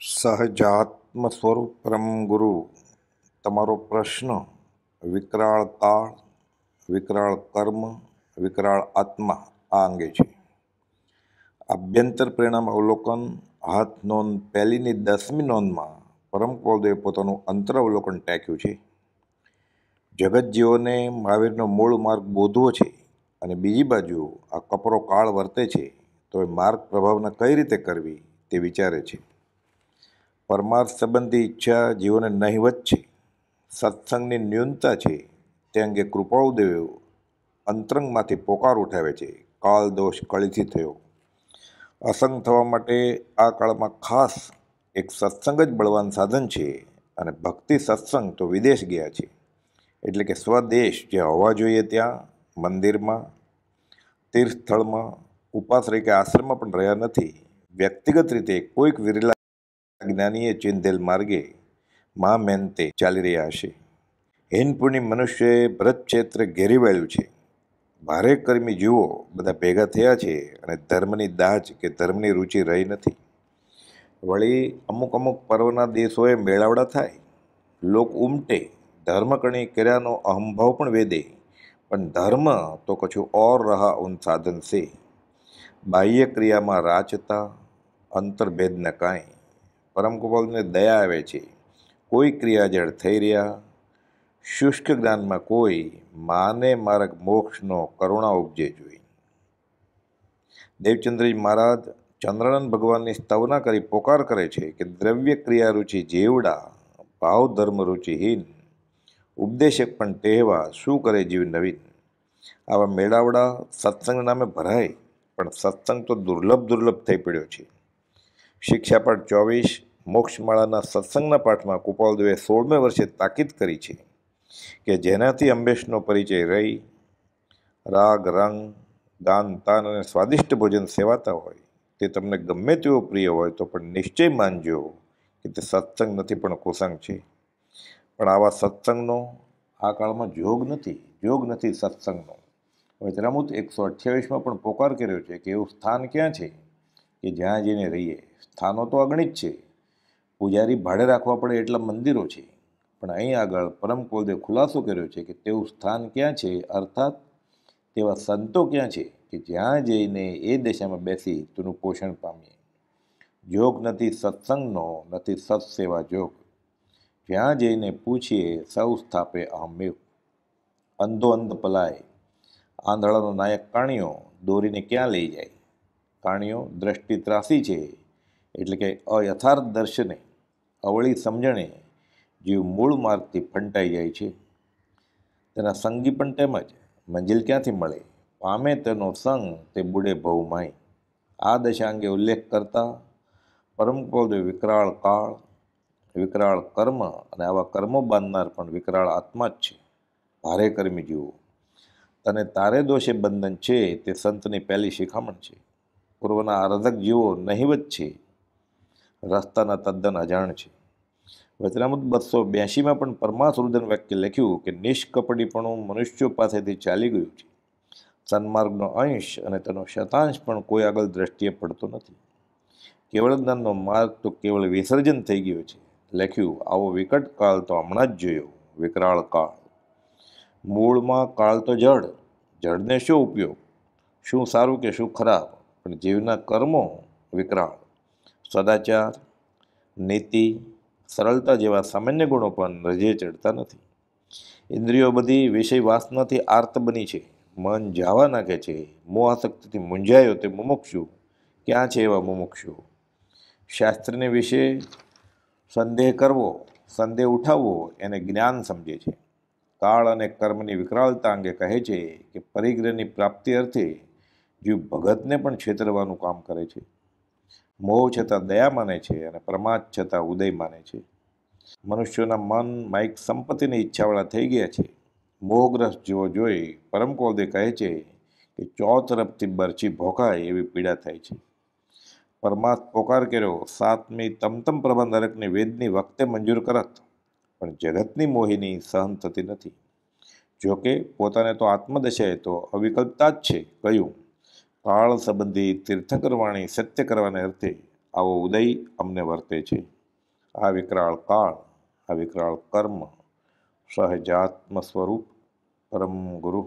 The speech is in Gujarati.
સહજાત્મ સ્વરૂપ પરમ ગુરુ તમારો પ્રશ્ન વિકરાળ કાળ વિકરાળ કર્મ વિકરાળ આત્મા આ અંગે છે આભ્યંતર પરિણામ અવલોકન હાથ નોંધ પહેલીની દસમી નોંધમાં પરમ કૌદેવે પોતાનું અંતર અવલોકન ટેક્યું છે જગતજીવોને મહાવીરનો મૂળ માર્ગ બોધવો છે અને બીજી બાજુ આ કપરો કાળ વર્તે છે તો એ માર્ગ પ્રભાવના કઈ રીતે કરવી તે વિચારે છે પરમાર્થ સંબંધી ઈચ્છા જીવોને નહિવત છે સત્સંગની ન્યૂનતા છે તે અંગે કૃપાળુદેવ અંતરંગમાંથી પોકાર ઉઠાવે છે કાળ દોષ કળીથી થયો અસંગ થવા માટે આ કાળમાં ખાસ એક સત્સંગ જ બળવાન સાધન છે અને ભક્તિ સત્સંગ તો વિદેશ ગયા છે એટલે કે સ્વદેશ જે હોવા જોઈએ ત્યાં મંદિરમાં તીર્થ સ્થળમાં ઉપાશ્રય કે આશ્રમમાં પણ રહ્યા નથી વ્યક્તિગત રીતે કોઈક વિરલા જ્ઞાનીએ ચિંધેલ માર્ગે મા મેનતે ચાલી રહ્યા હશે હિનપુણી મનુષ્યએ ભરત ક્ષેત્ર ઘેરી વળ્યું છે ભારે કર્મી જીવો બધા ભેગા થયા છે અને ધર્મની દાજ કે ધર્મની રુચિ રહી નથી વળી અમુક અમુક પર્વના દેશોએ મેળાવડા થાય લોક ઉમટે ધર્મકણી કર્યાનો અહંભાવ પણ વેદે પણ ધર્મ તો કશું ઓર રહા ઉન સાધન છે બાહ્ય ક્રિયામાં રાચતા અંતરભેદ કાંઈ પરમ ગોપાલને દયા આવે છે કોઈ ક્રિયાજળ થઈ રહ્યા શુષ્ક જ્ઞાનમાં કોઈ માને મારક મોક્ષનો કરુણા ઉપજે જોઈ દેવચંદ્રજી મહારાજ ચંદ્રનંદ ભગવાનની સ્તવના કરી પોકાર કરે છે કે દ્રવ્ય ક્રિયા રુચિ જેવડા ભાવ ધર્મ રુચિહીન ઉપદેશક પણ ટેહવા શું કરે જીવ નવીન આવા મેળાવડા સત્સંગ નામે ભરાય પણ સત્સંગ તો દુર્લભ દુર્લભ થઈ પડ્યો છે શિક્ષા શિક્ષાપાઠ ચોવીસ મોક્ષમાળાના સત્સંગના પાઠમાં કૃપાલદેવે સોળમે વર્ષે તાકીદ કરી છે કે જેનાથી અંબેશનો પરિચય રહી રાગ રંગ દાન તાન અને સ્વાદિષ્ટ ભોજન સેવાતા હોય તે તમને ગમે તેવો પ્રિય હોય તો પણ નિશ્ચય માનજો કે તે સત્સંગ નથી પણ કુસંગ છે પણ આવા સત્સંગનો આ કાળમાં જોગ નથી જોગ નથી સત્સંગનો હવે તરામૂત એકસો અઠ્યાવીસમાં પણ પોકાર કર્યો છે કે એવું સ્થાન ક્યાં છે કે જ્યાં જઈને રહીએ સ્થાનો તો અગણિત છે પૂજારી ભાડે રાખવા પડે એટલા મંદિરો છે પણ અહીં આગળ પરમ કોલદેવ ખુલાસો કર્યો છે કે તેવું સ્થાન ક્યાં છે અર્થાત તેવા સંતો ક્યાં છે કે જ્યાં જઈને એ દિશામાં બેસી તેનું પોષણ પામીએ યોગ નથી સત્સંગનો નથી સત્સેવા જોગ જ્યાં જઈને પૂછીએ સૌ સ્થાપે અહમેવ અંધો અંધ પલાય આંધળાનો નાયક કાણીઓ દોરીને ક્યાં લઈ જાય કાણીઓ દ્રષ્ટિ ત્રાસી છે એટલે કે અયથાર્થ દર્શને અવળી સમજણે જીવ મૂળ માર્ગથી ફંટાઈ જાય છે તેના સંગી પણ તેમજ મંજિલ ક્યાંથી મળે પામે તેનો સંગ તે બુડે ભવ માય આ દશા અંગે ઉલ્લેખ કરતાં પરમપદ વિકરાળ કાળ વિકરાળ કર્મ અને આવા કર્મો બાંધનાર પણ વિકરાળ આત્મા જ છે ભારે કર્મી જીવો તને તારે દોષે બંધન છે તે સંતની પહેલી શિખામણ છે પૂર્વના આરાધક જીવો નહિવત છે રસ્તાના તદ્દન અજાણ છે વચનામૃત બસો બ્યાસીમાં પણ પરમાસ રુદન વાક્ય લખ્યું કે નિષ્કપટીપણું મનુષ્યો પાસેથી ચાલી ગયું છે સન્માર્ગનો અંશ અને તેનો શતાંશ પણ કોઈ આગળ દ્રષ્ટિએ પડતો નથી કેવળ જ્ઞાનનો માર્ગ તો કેવળ વિસર્જન થઈ ગયો છે લખ્યું આવો વિકટ કાળ તો હમણાં જ જોયો વિકરાળ કાળ મૂળમાં કાળ તો જળ જળને શું ઉપયોગ શું સારું કે શું ખરાબ પણ જીવના કર્મો વિકરાળ સદાચાર નીતિ સરળતા જેવા સામાન્ય ગુણો પણ રજે ચડતા નથી ઇન્દ્રિયો બધી વિષય વાસનાથી આર્ત બની છે મન જાવા નાખે છે મોહાસક્તિથી મૂંઝાયો તે મુમુક્ષુ ક્યાં છે એવા મુમુક્ષુ શાસ્ત્રને વિશે સંદેહ કરવો સંદેહ ઉઠાવવો એને જ્ઞાન સમજે છે કાળ અને કર્મની વિકરાળતા અંગે કહે છે કે પરિગ્રહની પ્રાપ્તિ અર્થે જીવ ભગતને પણ છેતરવાનું કામ કરે છે મોહ છતાં દયા માને છે અને પ્રમાદ છતાં ઉદય માને છે મનુષ્યોના મન માઇક સંપત્તિની ઈચ્છાવાળા થઈ ગયા છે મોહગ્રસ્ત જેવો જોઈ પરમકોદે કહે છે કે ચો તરફથી બરછી ભોકાય એવી પીડા થાય છે પરમાર્થ પોકાર કર્યો સાતમી તમતમ પ્રબંધ અરકની વેદની વખતે મંજૂર કરત પણ જગતની મોહિની સહન થતી નથી જોકે પોતાને તો આત્મદશાએ તો અવિકલ્પતા જ છે કહ્યું કાળ સંબંધી તીર્થકરવાણી સત્ય કરવાને અર્થે આવો ઉદય અમને વર્તે છે આ વિકરાળ કાળ આ વિકરાળ કર્મ સહજાત્મ સ્વરૂપ પરમ ગુરુ